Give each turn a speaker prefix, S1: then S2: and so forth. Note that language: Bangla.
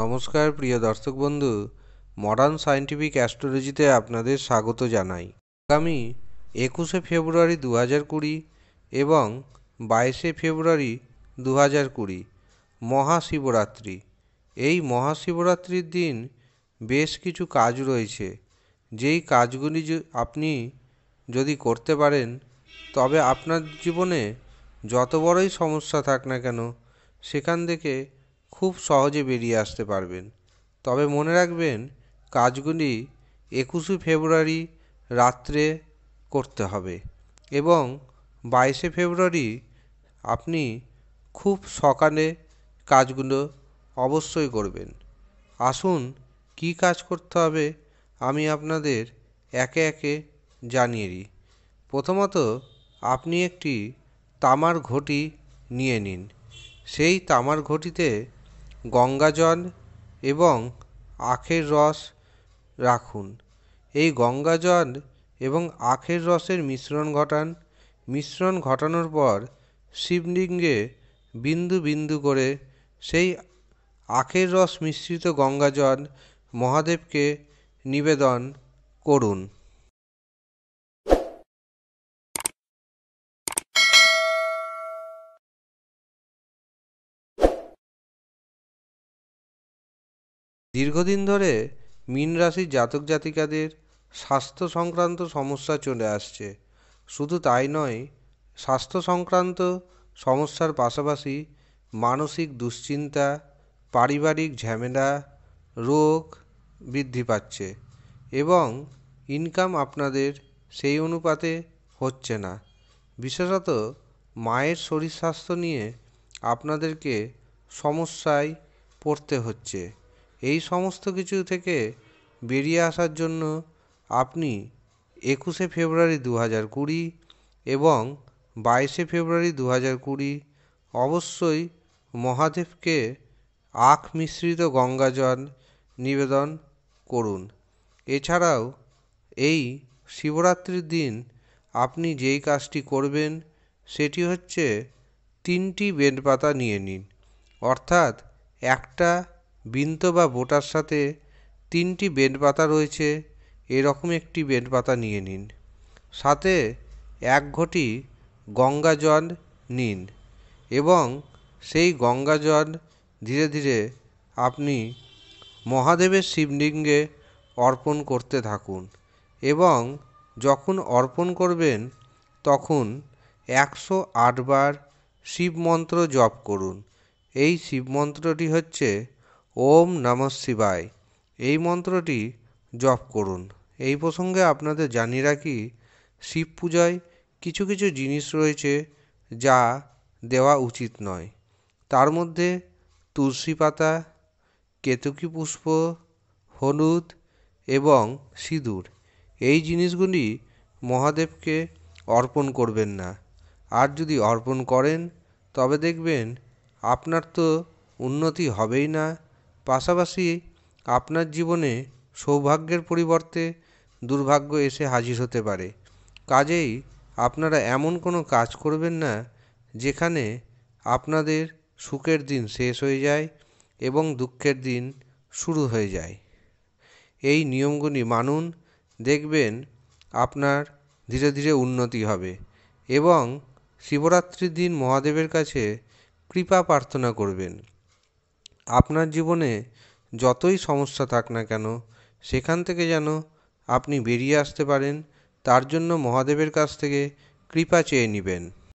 S1: নমস্কার প্রিয় দর্শক বন্ধু মডার্ন সায়েন্টিফিক অ্যাস্ট্রোলজিতে আপনাদের স্বাগত জানাই আগামী একুশে ফেব্রুয়ারি দু হাজার কুড়ি এবং বাইশে ফেব্রুয়ারি দু হাজার কুড়ি মহাশিবরাত্রি এই মহাশিবরাত্রির দিন বেশ কিছু কাজ রয়েছে যেই কাজগুলি আপনি যদি করতে পারেন তবে আপনার জীবনে যত বড়ই সমস্যা থাক না কেন সেখান থেকে খুব সহজে বেরিয়ে আসতে পারবেন তবে মনে রাখবেন কাজগুলি একুশে ফেব্রুয়ারি রাত্রে করতে হবে এবং বাইশে ফেব্রুয়ারি আপনি খুব সকালে কাজগুলো অবশ্যই করবেন আসুন কি কাজ করতে হবে আমি আপনাদের একে একে জানিয়ে দিই প্রথমত আপনি একটি তামার ঘটি নিয়ে নিন সেই তামার ঘটিতে গঙ্গাজল এবং আখের রস রাখুন এই গঙ্গাজল এবং আখের রসের মিশ্রণ ঘটান মিশ্রণ ঘটানোর পর শিবলিঙ্গে বিন্দু বিন্দু করে সেই আখের রস মিশ্রিত গঙ্গাজল মহাদেবকে নিবেদন করুন দীর্ঘদিন ধরে মীন রাশির জাতক জাতিকাদের স্বাস্থ্য সংক্রান্ত সমস্যা চলে আসছে শুধু তাই নয় স্বাস্থ্য সংক্রান্ত সমস্যার পাশাপাশি মানসিক দুশ্চিন্তা পারিবারিক ঝামেলা রোগ বৃদ্ধি পাচ্ছে এবং ইনকাম আপনাদের সেই অনুপাতে হচ্ছে না বিশেষত মায়ের শরীর স্বাস্থ্য নিয়ে আপনাদেরকে সমস্যায় পড়তে হচ্ছে এই সমস্ত কিছু থেকে বেরিয়ে আসার জন্য আপনি একুশে ফেব্রুয়ারি দু হাজার কুড়ি এবং বাইশে ফেব্রুয়ারি দু হাজার কুড়ি অবশ্যই মহাদেবকে আখ মিশ্রিত জল নিবেদন করুন এছাড়াও এই শিবরাত্রির দিন আপনি যেই কাজটি করবেন সেটি হচ্ছে তিনটি বেনপাতা নিয়ে নিন অর্থাৎ একটা বৃন্ত বা বোটার সাথে তিনটি বেড পাতা রয়েছে এরকম একটি বেড পাতা নিয়ে নিন সাথে এক ঘটি গঙ্গা জল নিন এবং সেই গঙ্গা জল ধীরে ধীরে আপনি মহাদেবের শিবলিঙ্গে অর্পণ করতে থাকুন এবং যখন অর্পণ করবেন তখন একশো আটবার শিব মন্ত্র জপ করুন এই শিব মন্ত্রটি হচ্ছে ওম নম শিবায় এই মন্ত্রটি জপ করুন এই প্রসঙ্গে আপনাদের জানিয়ে রাখি শিব পূজায় কিছু কিছু জিনিস রয়েছে যা দেওয়া উচিত নয় তার মধ্যে তুলসী পাতা কেতুকি পুষ্প হলুদ এবং সিঁদুর এই জিনিসগুলি মহাদেবকে অর্পণ করবেন না আর যদি অর্পণ করেন তবে দেখবেন আপনার তো উন্নতি হবেই না পাশাপাশি আপনার জীবনে সৌভাগ্যের পরিবর্তে দুর্ভাগ্য এসে হাজির হতে পারে কাজেই আপনারা এমন কোনো কাজ করবেন না যেখানে আপনাদের সুখের দিন শেষ হয়ে যায় এবং দুঃখের দিন শুরু হয়ে যায় এই নিয়মগুলি মানুন দেখবেন আপনার ধীরে ধীরে উন্নতি হবে এবং শিবরাত্রির দিন মহাদেবের কাছে কৃপা প্রার্থনা করবেন আপনার জীবনে যতই সমস্যা থাক না কেন সেখান থেকে যেন আপনি বেরিয়ে আসতে পারেন তার জন্য মহাদেবের কাছ থেকে কৃপা চেয়ে নেবেন